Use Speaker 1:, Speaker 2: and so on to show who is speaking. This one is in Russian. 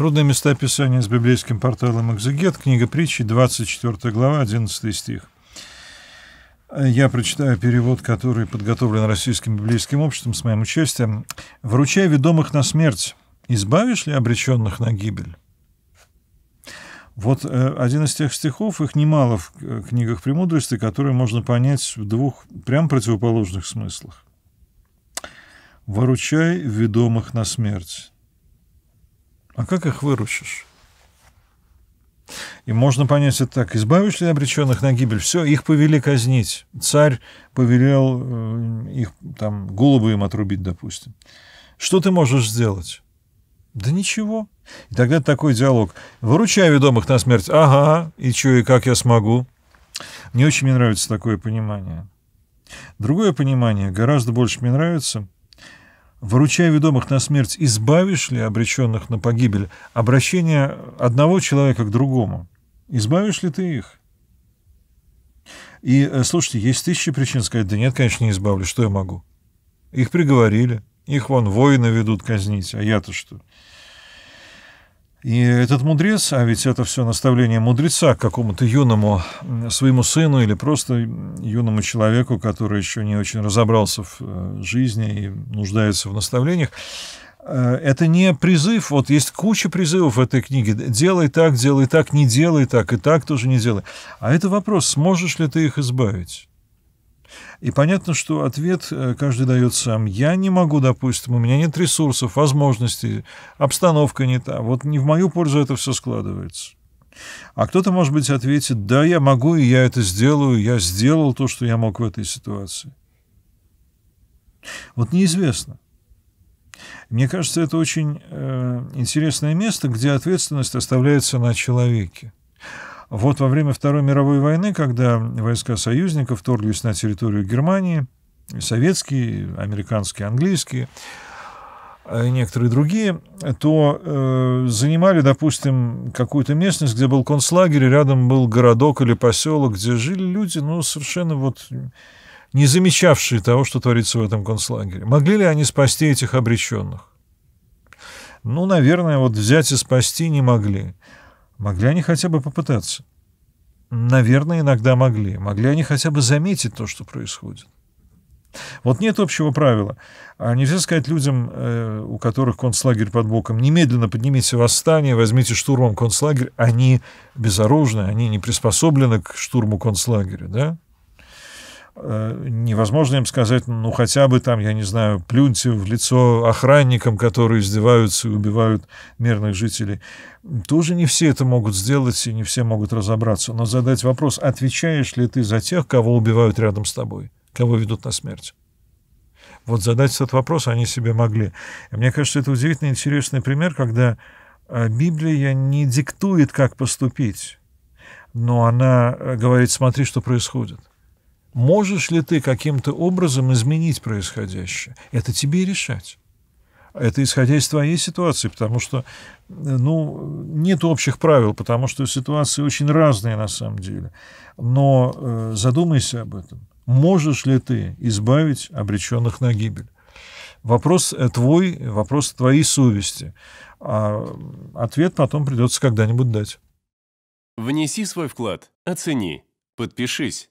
Speaker 1: Трудные места Писания с библейским порталом «Экзегет», книга притчи, 24 глава, 11 стих. Я прочитаю перевод, который подготовлен Российским библейским обществом с моим участием. «Вручай ведомых на смерть, избавишь ли обреченных на гибель?» Вот э, один из тех стихов, их немало в э, книгах «Премудрости», которые можно понять в двух прям противоположных смыслах. Воручай ведомых на смерть». А как их выручишь? И можно понять это так. Избавишь ли обреченных на гибель? Все, их повели казнить. Царь повелел э, их, там, голову им отрубить, допустим. Что ты можешь сделать? Да ничего. И тогда такой диалог. Выручай ведомых на смерть. Ага, и что, и как я смогу? Мне очень мне нравится такое понимание. Другое понимание гораздо больше мне нравится – Вручая ведомых на смерть, избавишь ли обреченных на погибель? Обращение одного человека к другому. Избавишь ли ты их? И, э, слушайте, есть тысячи причин сказать, да нет, конечно, не избавлю, что я могу? Их приговорили, их вон воины ведут казнить, а я-то что? И этот мудрец, а ведь это все наставление мудреца к какому-то юному своему сыну или просто юному человеку, который еще не очень разобрался в э, жизни и нуждается в наставлениях, э, это не призыв, вот есть куча призывов в этой книге, делай так, делай так, не делай так, и так тоже не делай. А это вопрос, сможешь ли ты их избавить? И понятно, что ответ э, каждый дает сам. Я не могу, допустим, у меня нет ресурсов, возможностей, обстановка не та. Вот не в мою пользу это все складывается. А кто-то, может быть, ответит, да, я могу, и я это сделаю, я сделал то, что я мог в этой ситуации. Вот неизвестно. Мне кажется, это очень э, интересное место, где ответственность оставляется на человеке. Вот во время Второй мировой войны, когда войска союзников вторглись на территорию Германии, советские, американские, английские, э, и некоторые другие, то э, занимали, допустим, какую-то местность, где был концлагерь, и рядом был городок или поселок, где жили люди, ну, совершенно вот не замечавшие того, что творится в этом концлагере. Могли ли они спасти этих обреченных? Ну, наверное, вот взять и спасти не могли. Могли они хотя бы попытаться? Наверное, иногда могли. Могли они хотя бы заметить то, что происходит. Вот нет общего правила. А нельзя сказать людям, э, у которых концлагерь под боком, немедленно поднимите восстание, возьмите штурмом концлагерь. Они безоружны, они не приспособлены к штурму концлагеря, да? Э, невозможно им сказать, ну, хотя бы там, я не знаю, плюньте в лицо охранникам, которые издеваются и убивают мирных жителей. Тоже не все это могут сделать и не все могут разобраться. Но задать вопрос, отвечаешь ли ты за тех, кого убивают рядом с тобой, кого ведут на смерть? Вот задать этот вопрос они себе могли. мне кажется, это удивительно интересный пример, когда э, Библия не диктует, как поступить, но она э, говорит, смотри, что происходит можешь ли ты каким-то образом изменить происходящее. Это тебе решать. Это исходя из твоей ситуации, потому что ну, нет общих правил, потому что ситуации очень разные на самом деле. Но э, задумайся об этом. Можешь ли ты избавить обреченных на гибель? Вопрос э, твой, вопрос твоей совести. А ответ потом придется когда-нибудь дать. Внеси свой вклад, оцени, подпишись